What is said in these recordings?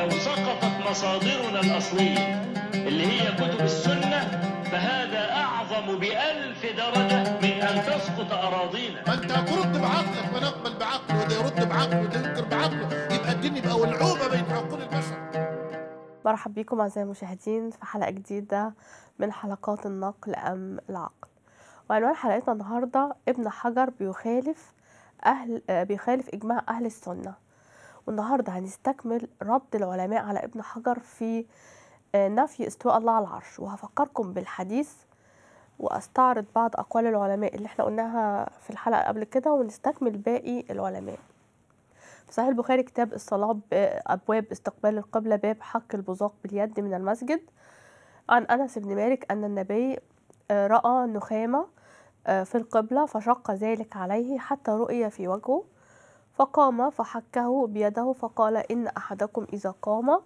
لو سقطت مصادرنا الأصلية اللي هي كتب السنة فهذا أعظم بألف درجة من أن تسقط أراضينا فأنت أنت ترد بعقلك ما نقبل بعقله وده يرد بعقله وده ينكر بعقله يبقى الدين يبقى ولعوبة بين عقول البشر مرحبا بكم أعزائي المشاهدين في حلقة جديدة من حلقات النقل أم العقل وعنوان حلقتنا النهاردة ابن حجر بيخالف أهل بيخالف إجماع أهل السنة والنهاردة هنستكمل ربط العلماء على ابن حجر في آه، نفي استواء الله على العرش وهفكركم بالحديث واستعرض بعض اقوال العلماء اللي احنا قلناها في الحلقه قبل كده ونستكمل باقي العلماء في صحيح البخاري كتاب الصلاه آه، ابواب استقبال القبله باب حق البزاق باليد من المسجد عن انس بن مالك ان النبي آه، راى نخامه في القبله فشق ذلك عليه حتى رؤية في وجهه فقام فحكه بيده فقال إن أحدكم إذا قام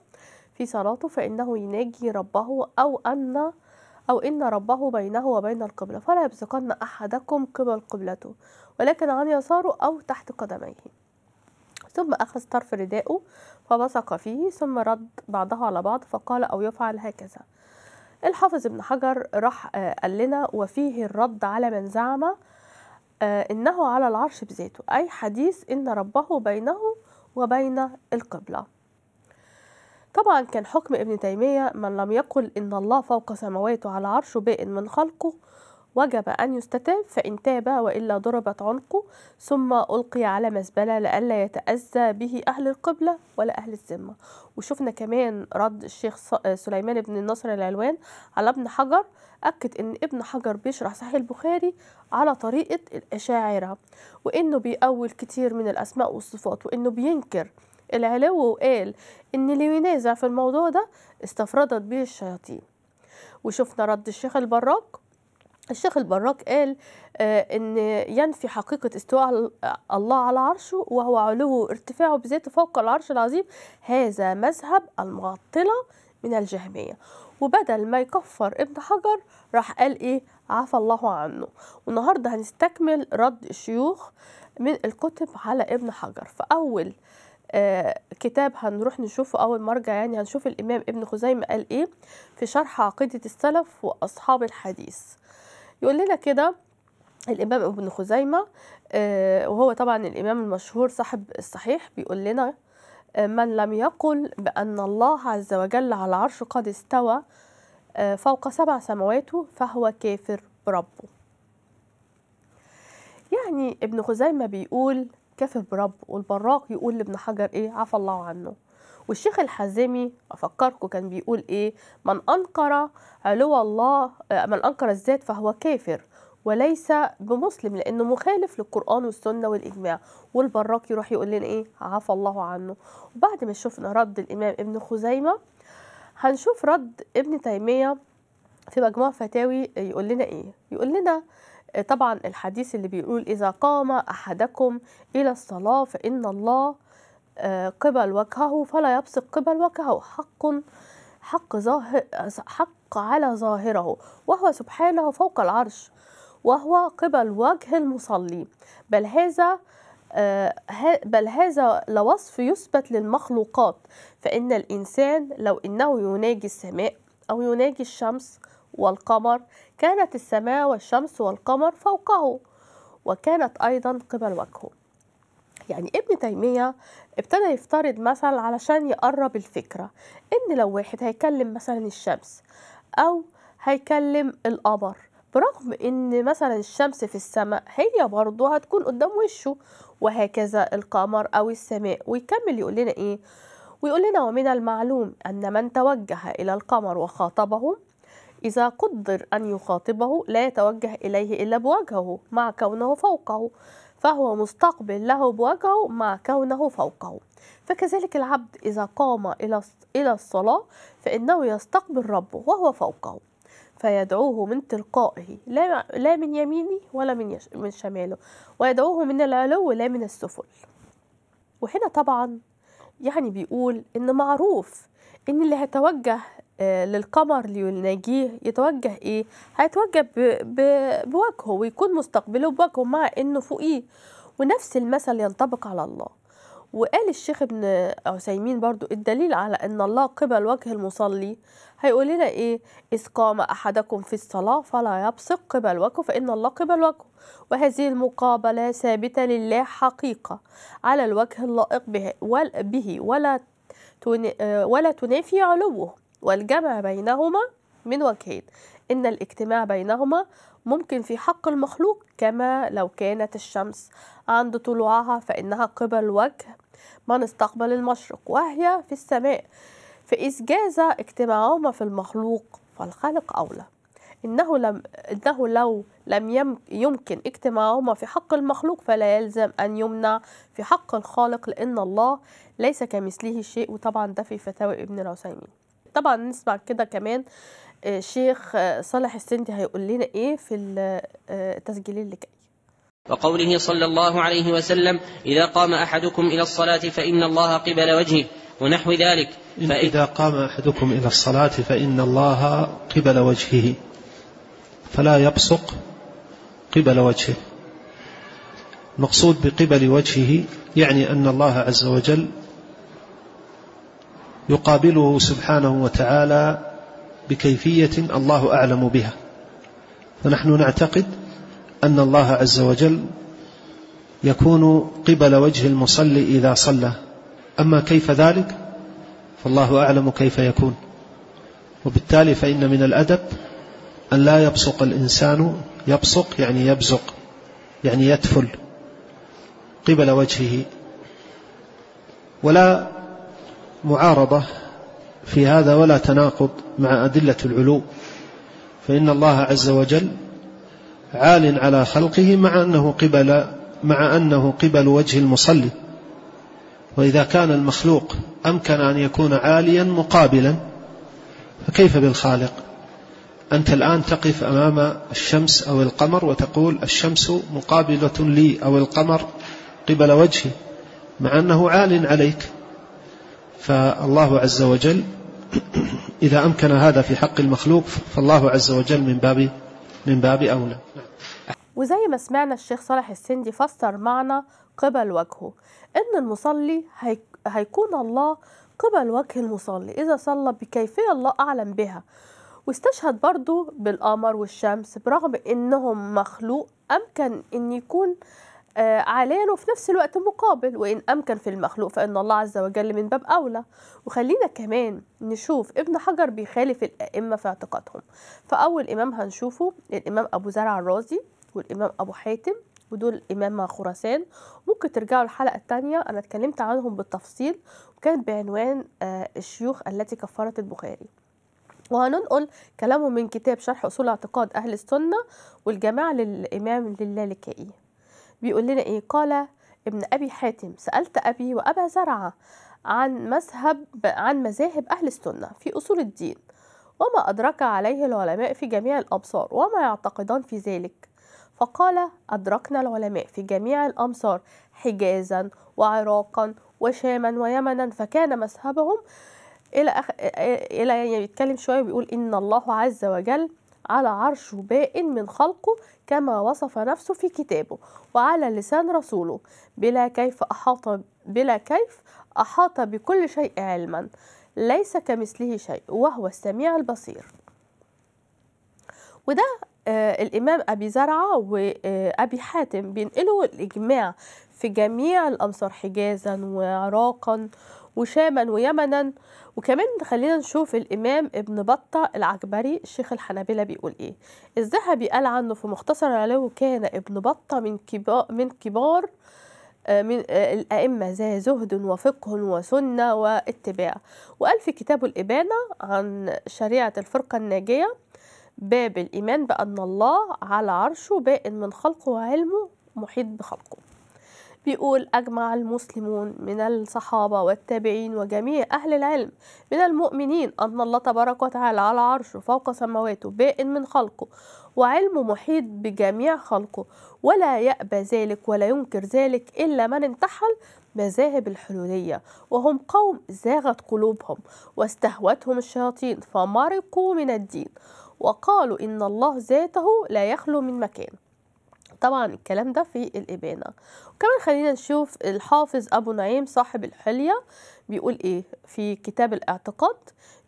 في صلاته فإنه يناجي ربه أو أن أو إن ربه بينه وبين القبلة فلا يبصقن أحدكم قبل قبلته ولكن عن يساره أو تحت قدميه ثم أخذ طرف ردائه فبصق فيه ثم رد بعضها على بعض فقال أو يفعل هكذا الحافظ ابن حجر راح آه، قال لنا وفيه الرد على من زعم آه، إنه على العرش بذاته أي حديث إن ربه بينه وبين القبلة طبعا كان حكم ابن تيمية من لم يقل إن الله فوق سماواته على عرشه بائن من خلقه وجب أن يستتاب فإن تاب وإلا ضربت عنقه ثم ألقي على مزبلة لئلا يتأذى به أهل القبلة ولا أهل الذمة وشفنا كمان رد الشيخ سليمان بن النصر العلوان على ابن حجر أكد إن ابن حجر بيشرح صحيح البخاري على طريقة الأشاعرة وإنه بيأول كتير من الأسماء والصفات وإنه بينكر العلو وقال إن اللي ينازع في الموضوع ده استفردت به الشياطين وشفنا رد الشيخ البراك الشيخ البراك قال آه، ان ينفي حقيقه استواء الله على عرشه وهو علو ارتفاعه بذاته فوق العرش العظيم هذا مذهب المعطله من الجهميه وبدل ما يكفر ابن حجر راح قال ايه عفى الله عنه والنهارده هنستكمل رد الشيوخ من الكتب على ابن حجر فاول آه كتاب هنروح نشوفه اول مرجع يعني هنشوف الامام ابن خزيمه قال ايه في شرح عقيده السلف واصحاب الحديث يقول لنا كده الإمام ابن خزيمة آه، وهو طبعا الإمام المشهور صاحب الصحيح بيقول لنا آه، من لم يقل بأن الله عز وجل على العرش قد استوى آه، فوق سبع سماوات فهو كافر بربه يعني ابن خزيمة بيقول كافر برب والبراق يقول لابن حجر إيه عفى الله عنه والشيخ الحزامي أفكركم كان بيقول إيه من أنكر علو الله آه، من أنكر الذات فهو كافر وليس بمسلم لانه مخالف للقران والسنه والاجماع والبراك يروح يقول لنا ايه عفى الله عنه وبعد ما شفنا رد الامام ابن خزيمه هنشوف رد ابن تيميه في مجموع فتاوي آه، يقول لنا ايه يقول لنا آه، طبعا الحديث اللي بيقول اذا قام احدكم الى الصلاه فان الله قبل وجهه فلا يبصق قبل وجهه حق حق ظاهر حق على ظاهره وهو سبحانه فوق العرش وهو قبل وجه المصلي بل هذا آه، بل هذا لوصف يثبت للمخلوقات فإن الإنسان لو إنه يناجي السماء أو يناجي الشمس والقمر كانت السماء والشمس والقمر فوقه وكانت أيضا قبل وجهه يعني ابن تيمية ابتدى يفترض مثل علشان يقرب الفكرة إن لو واحد هيكلم مثلا الشمس أو هيكلم القمر برغم ان مثلا الشمس في السماء هي برضو هتكون قدام وشه وهكذا القمر او السماء ويكمل يقول لنا ايه ويقول لنا ومن المعلوم ان من توجه الى القمر وخاطبه إذا قدر أن يخاطبه لا يتوجه إليه إلا بوجهه مع كونه فوقه فهو مستقبل له بوجهه مع كونه فوقه فكذلك العبد إذا قام إلى الصلاة فإنه يستقبل ربه وهو فوقه فيدعوه من تلقائه لا من يمينه ولا من, شماله ويدعوه من العلو لا من السفل وهنا طبعا يعني بيقول إن معروف إن اللي هيتوجه آه، للقمر ليناجيه يتوجه ايه هيتوجه بوجهه ويكون مستقبله بوجهه مع انه فوقيه ونفس المثل ينطبق على الله وقال الشيخ ابن عثيمين برضو الدليل على ان الله قبل وجه المصلي هيقول لنا ايه اذ قام احدكم في الصلاه فلا يبصق قبل وجهه فان الله قبل وجهه وهذه المقابله ثابته لله حقيقه على الوجه اللائق به آه، ولا تنافي علوه والجمع بينهما من وجهين إن الاجتماع بينهما ممكن في حق المخلوق كما لو كانت الشمس عند طلوعها فإنها قبل وجه من استقبل المشرق وهي في السماء فإذ جاز اجتماعهما في المخلوق فالخالق أولى إنه, لم إنه لو لم يمكن اجتماعهما في حق المخلوق فلا يلزم أن يمنع في حق الخالق لأن الله ليس كمثله شيء وطبعا ده في فتاوى ابن العثيمين طبعا نسمع كده كمان آه، شيخ آه، صالح السندي هيقول لنا ايه في آه، التسجيل اللي جاي وقوله صلى الله عليه وسلم إذا قام أحدكم إلى الصلاة فإن الله قبل وجهه ونحو ذلك فإذا قام أحدكم إلى الصلاة فإن الله قبل وجهه فلا يبصق قبل وجهه المقصود بقبل وجهه يعني أن الله عز وجل يقابله سبحانه وتعالى بكيفية الله أعلم بها فنحن نعتقد أن الله عز وجل يكون قبل وجه المصلي إذا صلى أما كيف ذلك فالله أعلم كيف يكون وبالتالي فإن من الأدب أن لا يبصق الإنسان يبصق يعني يبزق يعني يتفل قبل وجهه ولا معارضة في هذا ولا تناقض مع أدلة العلو فإن الله عز وجل عال على خلقه مع أنه قبل مع أنه قبل وجه المصلي وإذا كان المخلوق أمكن أن يكون عاليا مقابلا فكيف بالخالق أنت الآن تقف أمام الشمس أو القمر وتقول الشمس مقابلة لي أو القمر قبل وجهي مع أنه عال عليك فالله عز وجل إذا أمكن هذا في حق المخلوق فالله عز وجل من باب من باب أولى وزي ما سمعنا الشيخ صالح السندي فسر معنا قبل وجهه إن المصلي هيكون الله قبل وجه المصلي إذا صلى بكيفية الله أعلم بها واستشهد برضو بالقمر والشمس برغم إنهم مخلوق أمكن إن يكون آه، عاليا وفي نفس الوقت مقابل وإن أمكن في المخلوق فإن الله عز وجل من باب أولى وخلينا كمان نشوف ابن حجر بيخالف الأئمة في اعتقادهم فأول إمام هنشوفه الإمام أبو زرع الرازي والإمام أبو حاتم ودول إمام خراسان ممكن ترجعوا الحلقة الثانية أنا اتكلمت عنهم بالتفصيل وكانت بعنوان آه، الشيوخ التي كفرت البخاري وهننقل كلامه من كتاب شرح أصول اعتقاد أهل السنة والجماعة للإمام للالكائي بيقول لنا إيه قال ابن أبي حاتم سألت أبي وأبا زرعة عن مذهب عن مذاهب أهل السنة في أصول الدين وما أدرك عليه العلماء في جميع الأمصار وما يعتقدان في ذلك فقال أدركنا العلماء في جميع الأمصار حجازا وعراقا وشاما ويمنا فكان مذهبهم إلى أخ... إلى يعني بيتكلم شوية بيقول إن الله عز وجل على عرشه باء من خلقه كما وصف نفسه في كتابه وعلى لسان رسوله بلا كيف أحاط بلا كيف أحاط بكل شيء علما ليس كمثله شيء وهو السميع البصير وده آه الإمام أبي زرعة وأبي حاتم بينقلوا الإجماع في جميع الأمصار حجازا وعراقا وشاما ويمنا وكمان خلينا نشوف الإمام ابن بطة العكبري الشيخ الحنابلة بيقول إيه الذهبي قال عنه في مختصر عليه كان ابن بطة من كبار, من كبار آه، من آه، الأئمة زي زهد وفقه وسنة واتباع وقال في كتابه الإبانة عن شريعة الفرقة الناجية باب الإيمان بأن الله على عرشه بائن من خلقه وعلمه محيط بخلقه بيقول أجمع المسلمون من الصحابة والتابعين وجميع أهل العلم من المؤمنين أن الله تبارك وتعالى على عرشه فوق سماواته بائن من خلقه وعلمه محيط بجميع خلقه ولا يأبى ذلك ولا ينكر ذلك إلا من انتحل مذاهب الحلولية وهم قوم زاغت قلوبهم واستهوتهم الشياطين فمرقوا من الدين وقالوا إن الله ذاته لا يخلو من مكان طبعا الكلام ده في الإبانة وكمان خلينا نشوف الحافظ أبو نعيم صاحب الحلية بيقول إيه في كتاب الاعتقاد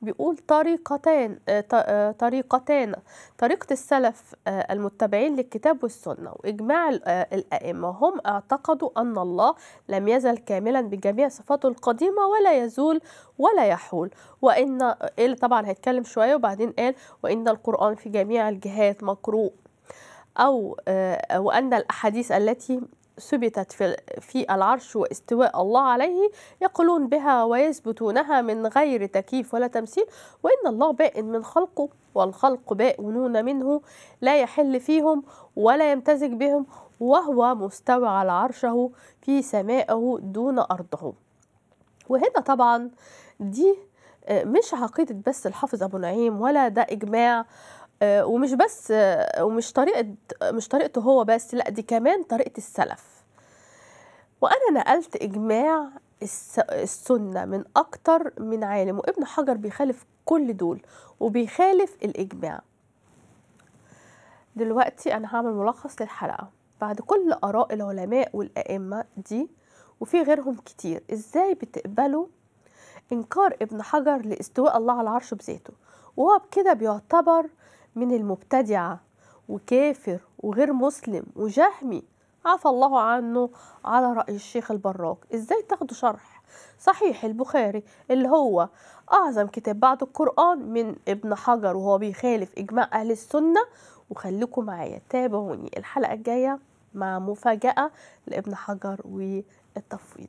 بيقول طريقتان آه، آه، طريقتان طريقة السلف آه، المتبعين للكتاب والسنة وإجماع الأئمة هم اعتقدوا أن الله لم يزل كاملا بجميع صفاته القديمة ولا يزول ولا يحول وإن إيه طبعا هيتكلم شوية وبعدين قال وإن القرآن في جميع الجهات مقروء أو آه، وأن الأحاديث التي ثبتت في, العرش واستواء الله عليه يقولون بها ويثبتونها من غير تكييف ولا تمثيل وإن الله باء من خلقه والخلق بائنون منه لا يحل فيهم ولا يمتزج بهم وهو مستوى على عرشه في سمائه دون أرضه وهنا طبعا دي آه، مش عقيدة بس الحافظ أبو نعيم ولا ده إجماع آه، ومش بس آه، ومش طريقه مش طريقته هو بس لا دي كمان طريقه السلف وانا نقلت اجماع السنه من اكتر من عالم وابن حجر بيخالف كل دول وبيخالف الاجماع دلوقتي انا هعمل ملخص للحلقه بعد كل اراء العلماء والائمه دي وفي غيرهم كتير ازاي بتقبلوا انكار ابن حجر لاستواء الله على العرش بذاته وهو بكده بيعتبر من المبتدعة وكافر وغير مسلم وجهمي عفى الله عنه على رأي الشيخ البراك ازاي تاخدوا شرح صحيح البخاري اللي هو أعظم كتاب بعد القرآن من ابن حجر وهو بيخالف إجماع أهل السنة وخليكم معايا تابعوني الحلقة الجاية مع مفاجأة لابن حجر والتفويض